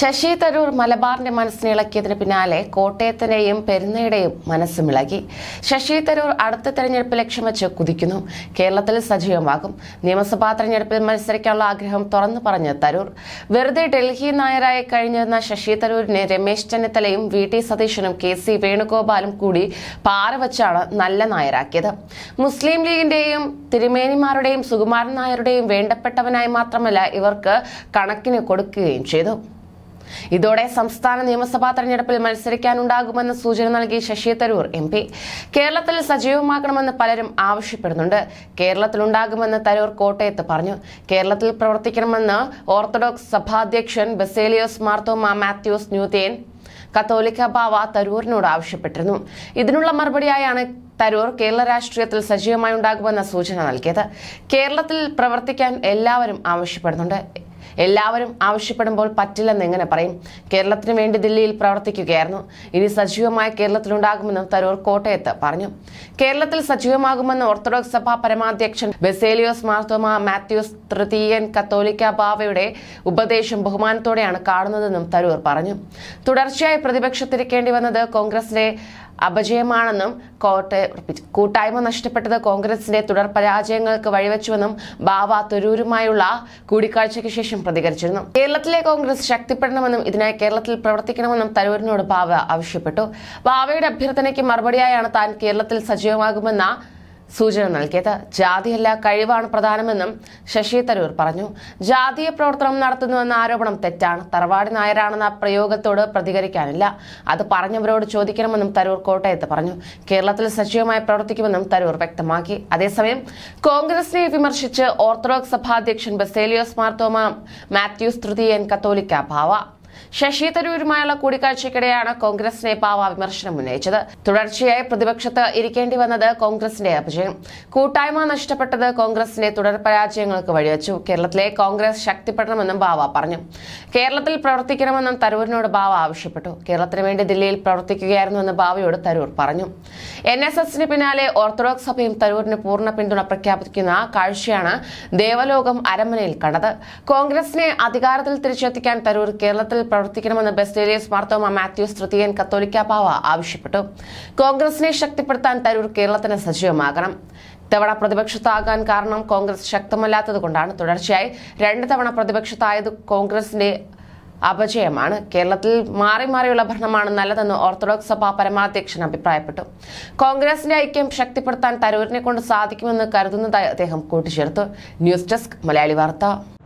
ശശി തരൂർ മലബാറിന്റെ മനസ്സിനിളക്കിയതിന് പിന്നാലെ കോട്ടയത്തിന്റെയും പെരുന്നയുടെയും മനസ്സുമിളകി ശശി തരൂർ അടുത്ത തെരഞ്ഞെടുപ്പ് ലക്ഷ്യം വെച്ച് കുതിക്കുന്നു കേരളത്തിൽ സജീവമാകും നിയമസഭാ തെരഞ്ഞെടുപ്പിൽ മത്സരിക്കാനുള്ള ആഗ്രഹം തുറന്നു പറഞ്ഞ തരൂർ വെറുതെ ഡൽഹി നായരായി കഴിഞ്ഞിരുന്ന ശശി തരൂരിനെ രമേശ് ചെന്നിത്തലയും വി ടി സതീശനും കെ സി വേണുഗോപാലും കൂടി പാറ നല്ല നായരാക്കിയത് മുസ്ലിം ലീഗിന്റെയും തിരുമേനിമാരുടെയും സുകുമാരൻ നായരുടെയും വേണ്ടപ്പെട്ടവനായി മാത്രമല്ല ഇവർക്ക് കണക്കിന് കൊടുക്കുകയും ചെയ്തു ഇതോടെ സംസ്ഥാന നിയമസഭാ തെരഞ്ഞെടുപ്പിൽ മത്സരിക്കാനുണ്ടാകുമെന്ന് സൂചന നൽകി ശശി തരൂർ എം പി കേരളത്തിൽ സജീവമാക്കണമെന്ന് പലരും ആവശ്യപ്പെടുന്നുണ്ട് കേരളത്തിലുണ്ടാകുമെന്ന് തരൂർ കോട്ടയത്ത് പറഞ്ഞു കേരളത്തിൽ പ്രവർത്തിക്കണമെന്ന് ഓർത്തഡോക്സ് സഭാധ്യക്ഷൻ ബസേലിയോസ് മാർത്തോമ മാത്യൂസ് ന്യൂതേൻ കത്തോലിക്ക ബാവ തരൂരിനോട് ആവശ്യപ്പെട്ടിരുന്നു ഇതിനുള്ള മറുപടിയായാണ് തരൂർ കേരള രാഷ്ട്രീയത്തിൽ സജീവമായി ഉണ്ടാകുമെന്ന സൂചന നൽകിയത് കേരളത്തിൽ പ്രവർത്തിക്കാൻ എല്ലാവരും ആവശ്യപ്പെടുന്നുണ്ട് എല്ലാവരും ആവശ്യപ്പെടുമ്പോൾ പറ്റില്ലെന്ന് എങ്ങനെ പറയും കേരളത്തിന് വേണ്ടി ദില്ലിയിൽ പ്രവർത്തിക്കുകയായിരുന്നു ഇനി സജീവമായ കേരളത്തിലുണ്ടാകുമെന്നും തരൂർ കോട്ടയത്ത് പറഞ്ഞു കേരളത്തിൽ സജീവമാകുമെന്ന് ഓർത്തഡോക്സ് സഭാ പരമാധ്യക്ഷൻ ബെസേലിയോസ് മാർത്തോമ മാത്യൂസ് തൃതീയൻ കത്തോലിക്ക ബാവയുടെ ഉപദേശം ബഹുമാനത്തോടെയാണ് കാണുന്നതെന്നും തരൂർ പറഞ്ഞു തുടർച്ചയായി പ്രതിപക്ഷത്തിരിക്കേണ്ടി വന്നത് കോൺഗ്രസിന്റെ അപജയമാണെന്നും കോട്ടെ ഉറപ്പിച്ചു കൂട്ടായ്മ നഷ്ടപ്പെട്ടത് കോൺഗ്രസിന്റെ തുടർ പരാജയങ്ങൾക്ക് വഴിവെച്ചുവെന്നും ബാബ തൊരൂരുമായുള്ള കൂടിക്കാഴ്ചയ്ക്ക് ശേഷം പ്രതികരിച്ചിരുന്നു കേരളത്തിലെ കോൺഗ്രസ് ശക്തിപ്പെടണമെന്നും ഇതിനായി കേരളത്തിൽ പ്രവർത്തിക്കണമെന്നും തരൂരിനോട് ബാബ ആവശ്യപ്പെട്ടു ബാബയുടെ അഭ്യർത്ഥനയ്ക്ക് മറുപടിയായാണ് താൻ കേരളത്തിൽ സജീവമാകുമെന്ന സൂചന നൽകിയത് ജാതിയല്ല കഴിവാണ് പ്രധാനമെന്നും ശശി തരൂർ പറഞ്ഞു ജാതീയ പ്രവർത്തനം നടത്തുന്നുവെന്ന ആരോപണം തെറ്റാണ് തറവാടി നായരാണെന്ന പ്രയോഗത്തോട് പ്രതികരിക്കാനില്ല അത് പറഞ്ഞവരോട് ചോദിക്കണമെന്നും തരൂർ കോട്ടയത്ത് പറഞ്ഞു കേരളത്തിൽ സജീവമായി പ്രവർത്തിക്കുമെന്നും തരൂർ വ്യക്തമാക്കി അതേസമയം കോൺഗ്രസിനെ വിമർശിച്ച് ഓർത്തഡോക്സ് സഭാധ്യക്ഷൻ ബസേലിയോസ് മാർത്തോമ മാത്യൂസ് തൃതീയൻ കത്തോലിക്ക ഭാവ ശശി തരൂരുമായുള്ള കൂടിക്കാഴ്ചയ്ക്കിടെയാണ് കോൺഗ്രസ് നേതാവ് വിമർശനം ഉന്നയിച്ചത് തുടർച്ചയായി പ്രതിപക്ഷത്ത് ഇരിക്കേണ്ടി വന്നത് കോൺഗ്രസിന്റെ അപജയം കൂട്ടായ്മ നഷ്ടപ്പെട്ടത് കോൺഗ്രസിന്റെ തുടർ പരാജയങ്ങൾക്ക് വഴിവെച്ചു കേരളത്തിലെ കോൺഗ്രസ് ശക്തിപ്പെടണമെന്നും ബാവ പറഞ്ഞു കേരളത്തിൽ പ്രവർത്തിക്കണമെന്നും തരൂരിനോട് ബാവ ആവശ്യപ്പെട്ടു കേരളത്തിന് വേണ്ടി ദില്ലിയിൽ പ്രവർത്തിക്കുകയായിരുന്നുവെന്ന് ബാവയോട് തരൂർ പറഞ്ഞു എൻ എസ് എസിന് പിന്നാലെ ഓർത്തഡോക്സ് സഭയും തരൂരിന് പൂർണ്ണ പിന്തുണ പ്രഖ്യാപിക്കുന്ന കാഴ്ചയാണ് ദേവലോകം അരമനയിൽ കണ്ടത് കോൺഗ്രസിനെ അധികാരത്തിൽ തിരിച്ചെത്തിക്കാൻ തരൂർ കേരളത്തിൽ പ്രവർത്തിക്കണമെന്ന് ഏരിയസ് മാർത്തോമ മാത്യൂസ് തൃതീയൻ കത്തോലിക്ക പാവ ആവശ്യപ്പെട്ടു കോൺഗ്രസിനെ ശക്തിപ്പെടുത്താൻ തരൂർ കേരളത്തിന് സജീവമാകണം തവണ പ്രതിപക്ഷത്താകാൻ കാരണം കോൺഗ്രസ് ശക്തമല്ലാത്തതുകൊണ്ടാണ് തുടർച്ചയായി രണ്ട് തവണ പ്രതിപക്ഷത്തായത് കോൺഗ്രസിന്റെ അപജയമാണ് കേരളത്തിൽ മാറി മാറിയുള്ള ഭരണമാണ് നല്ലതെന്ന് ഓർത്തഡോക്സ് സഭ പരമാധ്യക്ഷൻ അഭിപ്രായപ്പെട്ടു കോൺഗ്രസിന്റെ ഐക്യം ശക്തിപ്പെടുത്താൻ തരൂരിനെ കൊണ്ട് സാധിക്കുമെന്ന് കരുതുന്നതായി അദ്ദേഹം കൂട്ടിച്ചേർത്തു ന്യൂസ് ഡെസ്ക് മലയാളി വാർത്ത